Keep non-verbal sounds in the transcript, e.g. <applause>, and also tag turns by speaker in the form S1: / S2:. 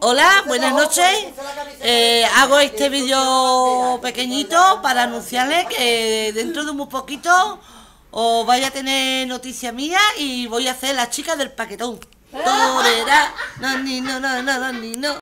S1: Hola, buenas noches. Eh, hago este vídeo pequeñito para anunciarles que dentro de un poquito os vaya a tener noticia mía y voy a hacer la chica del paquetón. <laughs> no,
S2: ni, no, no, no, no.